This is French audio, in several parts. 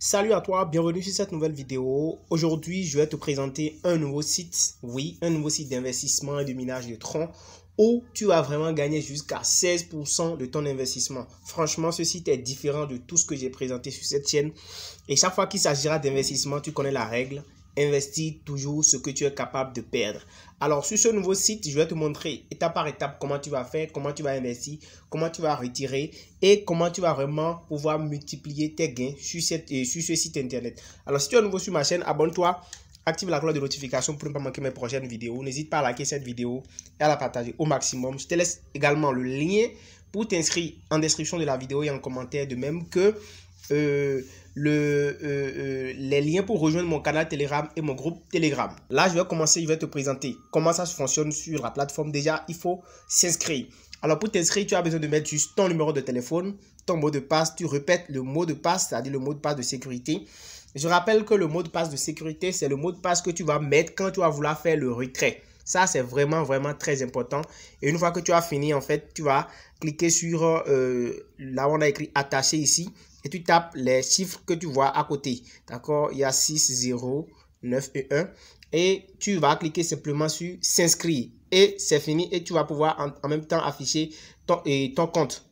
Salut à toi, bienvenue sur cette nouvelle vidéo. Aujourd'hui, je vais te présenter un nouveau site, oui, un nouveau site d'investissement et de minage de tronc où tu vas vraiment gagner jusqu'à 16% de ton investissement. Franchement, ce site est différent de tout ce que j'ai présenté sur cette chaîne. Et chaque fois qu'il s'agira d'investissement, tu connais la règle investis toujours ce que tu es capable de perdre. Alors sur ce nouveau site, je vais te montrer étape par étape comment tu vas faire, comment tu vas investir, comment tu vas retirer et comment tu vas vraiment pouvoir multiplier tes gains sur, euh, sur ce site internet. Alors si tu es nouveau sur ma chaîne, abonne-toi, active la cloche de notification pour ne pas manquer mes prochaines vidéos. N'hésite pas à liker cette vidéo et à la partager au maximum. Je te laisse également le lien pour t'inscrire en description de la vidéo et en commentaire, de même que... Euh, euh, euh, les liens pour rejoindre mon canal Telegram et mon groupe Telegram. Là, je vais commencer, je vais te présenter comment ça fonctionne sur la plateforme. Déjà, il faut s'inscrire. Alors, pour t'inscrire, tu as besoin de mettre juste ton numéro de téléphone, ton mot de passe. Tu répètes le mot de passe, c'est-à-dire le mot de passe de sécurité. Je rappelle que le mot de passe de sécurité, c'est le mot de passe que tu vas mettre quand tu vas vouloir faire le retrait. Ça, c'est vraiment, vraiment très important. Et une fois que tu as fini, en fait, tu vas cliquer sur, euh, là où on a écrit attacher ici tu tapes les chiffres que tu vois à côté. D'accord Il y a 6, 0, 9 et 1. Et tu vas cliquer simplement sur s'inscrire. Et c'est fini. Et tu vas pouvoir en, même temps afficher ton, et ton compte.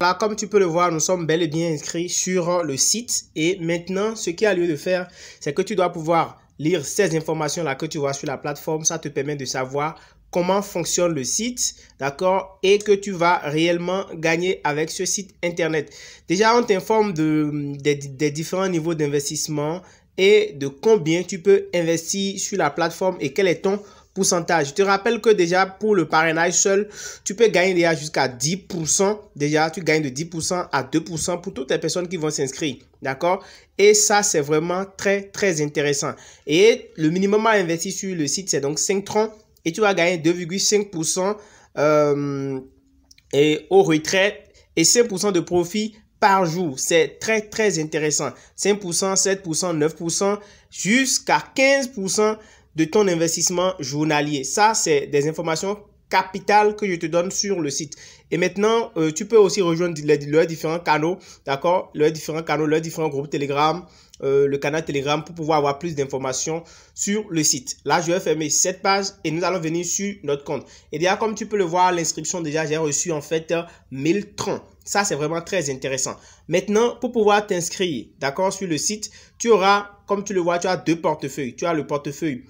Là, comme tu peux le voir, nous sommes bel et bien inscrits sur le site. Et maintenant, ce qui a lieu de faire, c'est que tu dois pouvoir lire ces informations-là que tu vois sur la plateforme. Ça te permet de savoir comment fonctionne le site, d'accord, et que tu vas réellement gagner avec ce site internet. Déjà, on t'informe de, des différents niveaux d'investissement et de combien tu peux investir sur la plateforme et quel est ton pourcentage. Je te rappelle que déjà pour le parrainage seul, tu peux gagner déjà jusqu'à 10%. Déjà, tu gagnes de 10% à 2% pour toutes les personnes qui vont s'inscrire. D'accord Et ça, c'est vraiment très, très intéressant. Et le minimum à investir sur le site, c'est donc 5 troncs et tu vas gagner 2,5% euh, et au retrait et 5% de profit par jour. C'est très, très intéressant. 5%, 7%, 9%, jusqu'à 15% de ton investissement journalier. Ça, c'est des informations capital que je te donne sur le site. Et maintenant, euh, tu peux aussi rejoindre les, leurs différents canaux, d'accord Leurs différents canaux, leurs différents groupes Telegram, euh, le canal Telegram pour pouvoir avoir plus d'informations sur le site. Là, je vais fermer cette page et nous allons venir sur notre compte. Et déjà, comme tu peux le voir, l'inscription, déjà, j'ai reçu en fait 1030 euh, Ça, c'est vraiment très intéressant. Maintenant, pour pouvoir t'inscrire, d'accord, sur le site, tu auras, comme tu le vois, tu as deux portefeuilles. Tu as le portefeuille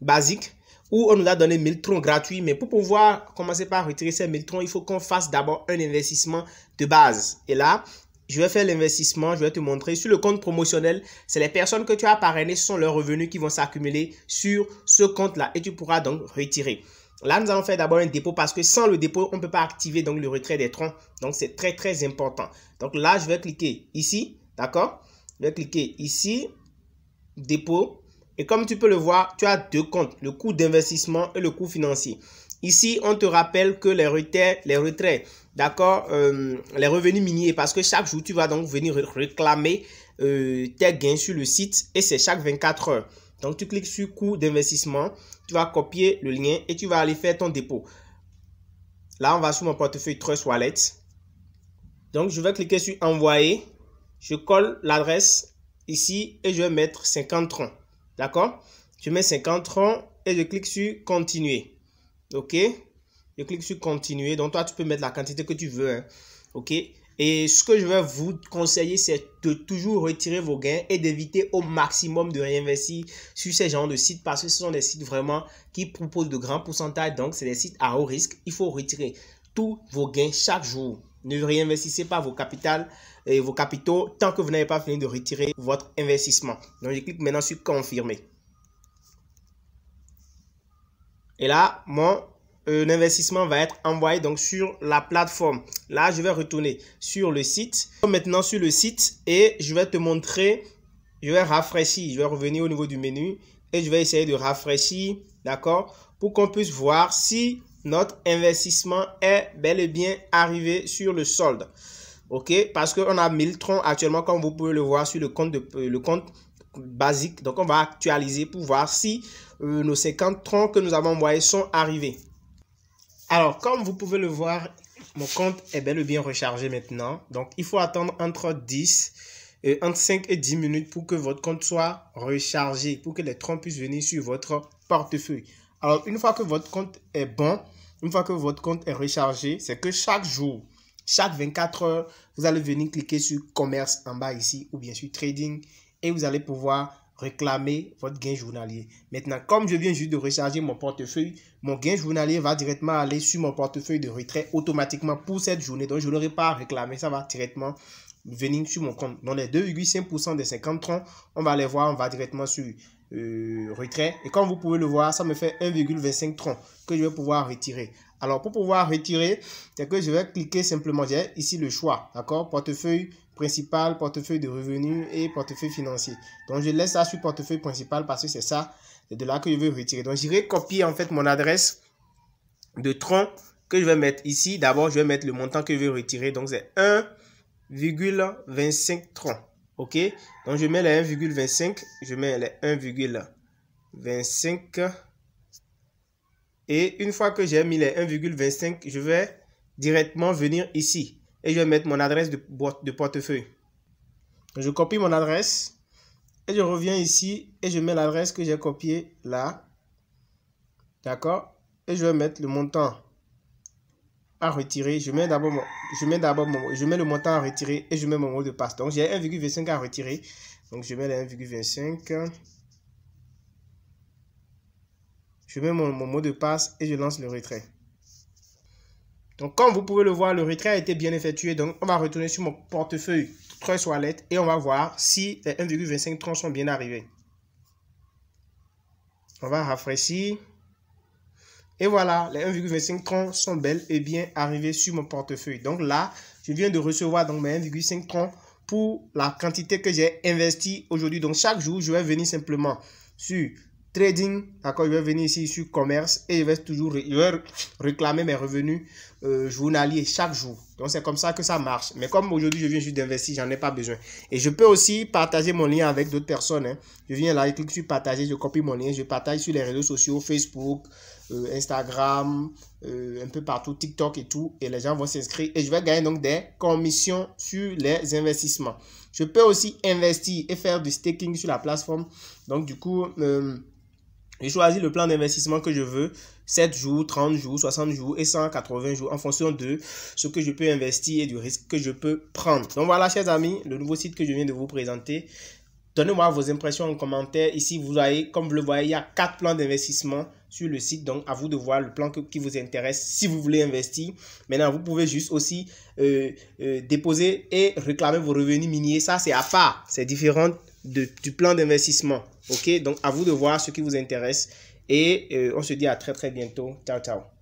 basique où on nous a donné 1000 troncs gratuits. Mais pour pouvoir commencer par retirer ces 1000 troncs, il faut qu'on fasse d'abord un investissement de base. Et là, je vais faire l'investissement, je vais te montrer. Sur le compte promotionnel, c'est les personnes que tu as parrainées, ce sont leurs revenus qui vont s'accumuler sur ce compte-là. Et tu pourras donc retirer. Là, nous allons faire d'abord un dépôt parce que sans le dépôt, on ne peut pas activer donc le retrait des troncs. Donc, c'est très, très important. Donc là, je vais cliquer ici, d'accord Je vais cliquer ici, dépôt. Et comme tu peux le voir, tu as deux comptes, le coût d'investissement et le coût financier. Ici, on te rappelle que les retraits, les retraits, d'accord, euh, les revenus miniers, parce que chaque jour, tu vas donc venir réclamer euh, tes gains sur le site et c'est chaque 24 heures. Donc, tu cliques sur coût d'investissement, tu vas copier le lien et tu vas aller faire ton dépôt. Là, on va sur mon portefeuille Trust Wallet. Donc, je vais cliquer sur envoyer. Je colle l'adresse ici et je vais mettre 50 francs. D'accord Je mets 50 ronds et je clique sur continuer. OK Je clique sur continuer. Donc, toi, tu peux mettre la quantité que tu veux. Hein. OK et ce que je vais vous conseiller, c'est de toujours retirer vos gains et d'éviter au maximum de réinvestir sur ces genres de sites parce que ce sont des sites vraiment qui proposent de grands pourcentages. Donc, c'est des sites à haut risque. Il faut retirer tous vos gains chaque jour. Ne réinvestissez pas vos et vos capitaux tant que vous n'avez pas fini de retirer votre investissement. Donc, je clique maintenant sur confirmer. Et là, mon euh, investissement va être envoyé donc sur la plateforme. Là, je vais retourner sur le site. Maintenant sur le site et je vais te montrer, je vais rafraîchir, je vais revenir au niveau du menu et je vais essayer de rafraîchir, d'accord, pour qu'on puisse voir si notre investissement est bel et bien arrivé sur le solde. OK Parce qu'on a 1000 troncs actuellement, comme vous pouvez le voir sur le compte, le compte basique. Donc, on va actualiser pour voir si euh, nos 50 troncs que nous avons envoyés sont arrivés. Alors, comme vous pouvez le voir, mon compte est bel et bien rechargé maintenant. Donc, il faut attendre entre 10 euh, et entre 5 et 10 minutes pour que votre compte soit rechargé, pour que les troncs puissent venir sur votre portefeuille. Alors, une fois que votre compte est bon, une fois que votre compte est rechargé, c'est que chaque jour, chaque 24 heures, vous allez venir cliquer sur commerce en bas ici ou bien sur trading et vous allez pouvoir réclamer votre gain journalier. Maintenant, comme je viens juste de recharger mon portefeuille, mon gain journalier va directement aller sur mon portefeuille de retrait automatiquement pour cette journée. Donc, je n'aurai pas à réclamer. ça va directement venir sur mon compte. Dans les 2,5% des 50 troncs, on va aller voir, on va directement sur euh, retrait. Et comme vous pouvez le voir, ça me fait 1,25 tronc que je vais pouvoir retirer. Alors, pour pouvoir retirer, c'est que je vais cliquer simplement, j'ai ici le choix, d'accord Portefeuille principal, portefeuille de revenus et portefeuille financier. Donc, je laisse ça sur portefeuille principal parce que c'est ça, c'est de là que je veux retirer. Donc, j'irai copier en fait mon adresse de tronc que je vais mettre ici. D'abord, je vais mettre le montant que je vais retirer. Donc, c'est 1,25 tronc. OK Donc, je mets les 1,25. Je mets les 1,25. Et une fois que j'ai mis les 1,25, je vais directement venir ici. Et je vais mettre mon adresse de, de portefeuille. Je copie mon adresse. Et je reviens ici et je mets l'adresse que j'ai copiée là. D'accord Et je vais mettre le montant à retirer. Je mets d'abord je mets d'abord je mets le montant à retirer et je mets mon mot de passe. Donc j'ai 1,25 à retirer. Donc je mets le 1,25. Je mets mon, mot de passe et je lance le retrait. Donc comme vous pouvez le voir, le retrait a été bien effectué. Donc on va retourner sur mon portefeuille très Wallet et on va voir si les 1,25 tranches sont bien arrivés. On va rafraîchir. Et voilà, les 1,25 troncs sont bel et bien arrivés sur mon portefeuille. Donc là, je viens de recevoir donc mes 1,5 troncs pour la quantité que j'ai investi aujourd'hui. Donc chaque jour, je vais venir simplement sur trading, d'accord, je vais venir ici sur commerce et je vais toujours réclamer mes revenus euh, journaliers chaque jour. Donc c'est comme ça que ça marche. Mais comme aujourd'hui je viens juste d'investir, j'en ai pas besoin. Et je peux aussi partager mon lien avec d'autres personnes. Hein. Je viens là, je clique sur partager, je copie mon lien, je partage sur les réseaux sociaux, Facebook, euh, Instagram, euh, un peu partout, TikTok et tout. Et les gens vont s'inscrire et je vais gagner donc des commissions sur les investissements. Je peux aussi investir et faire du staking sur la plateforme. Donc, du coup, euh, j'ai choisi le plan d'investissement que je veux. 7 jours, 30 jours, 60 jours et 180 jours en fonction de ce que je peux investir et du risque que je peux prendre. Donc voilà, chers amis, le nouveau site que je viens de vous présenter. Donnez-moi vos impressions en commentaire. Ici, vous avez, comme vous le voyez, il y a quatre plans d'investissement sur le site. Donc, à vous de voir le plan que, qui vous intéresse si vous voulez investir. Maintenant, vous pouvez juste aussi euh, euh, déposer et réclamer vos revenus miniers. Ça, c'est à part. C'est différent du plan d'investissement. OK? Donc, à vous de voir ce qui vous intéresse. Et euh, on se dit à très, très bientôt. Ciao, ciao.